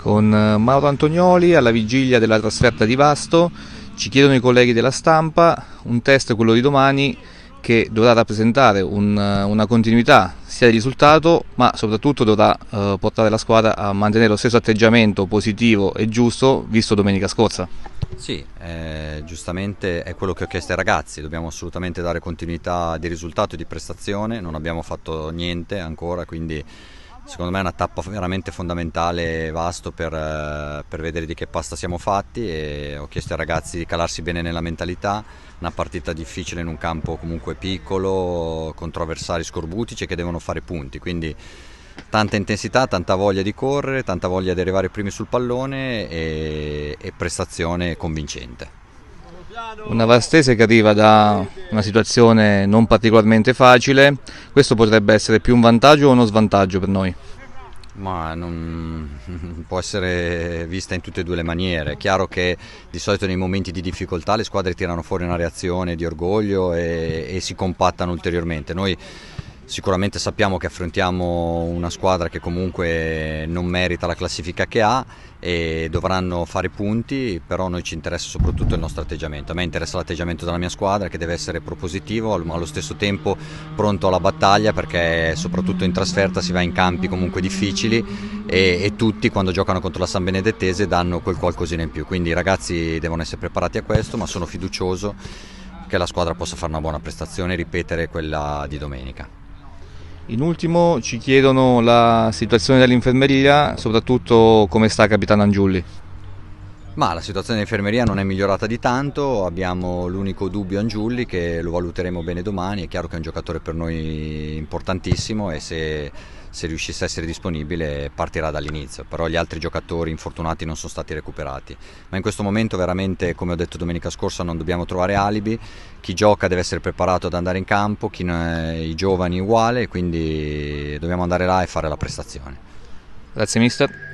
con eh, Mauro Antonioli alla vigilia della trasferta di Vasto. Ci chiedono i colleghi della stampa un test, quello di domani, che dovrà rappresentare un, eh, una continuità sia di risultato, ma soprattutto dovrà eh, portare la squadra a mantenere lo stesso atteggiamento positivo e giusto visto domenica scorsa. Sì, eh, giustamente è quello che ho chiesto ai ragazzi, dobbiamo assolutamente dare continuità di risultato e di prestazione, non abbiamo fatto niente ancora, quindi Secondo me è una tappa veramente fondamentale, vasto per, eh, per vedere di che pasta siamo fatti e ho chiesto ai ragazzi di calarsi bene nella mentalità, una partita difficile in un campo comunque piccolo, contro avversari scorbutici che devono fare punti, quindi tanta intensità, tanta voglia di correre, tanta voglia di arrivare primi sul pallone e, e prestazione convincente. Una Vastese che arriva da una situazione non particolarmente facile, questo potrebbe essere più un vantaggio o uno svantaggio per noi? Ma non può essere vista in tutte e due le maniere. È chiaro che di solito nei momenti di difficoltà le squadre tirano fuori una reazione di orgoglio e, e si compattano ulteriormente. Noi Sicuramente sappiamo che affrontiamo una squadra che comunque non merita la classifica che ha e dovranno fare punti, però noi ci interessa soprattutto il nostro atteggiamento. A me interessa l'atteggiamento della mia squadra che deve essere propositivo, ma allo stesso tempo pronto alla battaglia perché soprattutto in trasferta si va in campi comunque difficili e, e tutti quando giocano contro la San Benedettese danno quel qualcosina in più. Quindi i ragazzi devono essere preparati a questo, ma sono fiducioso che la squadra possa fare una buona prestazione e ripetere quella di domenica. In ultimo ci chiedono la situazione dell'infermeria, soprattutto come sta Capitano Angiulli. Ma la situazione in infermeria non è migliorata di tanto, abbiamo l'unico dubbio Angiulli che lo valuteremo bene domani, è chiaro che è un giocatore per noi importantissimo e se, se riuscisse a essere disponibile partirà dall'inizio, però gli altri giocatori infortunati non sono stati recuperati. Ma in questo momento veramente, come ho detto domenica scorsa, non dobbiamo trovare alibi, chi gioca deve essere preparato ad andare in campo, è, i giovani uguale, quindi dobbiamo andare là e fare la prestazione. Grazie mister.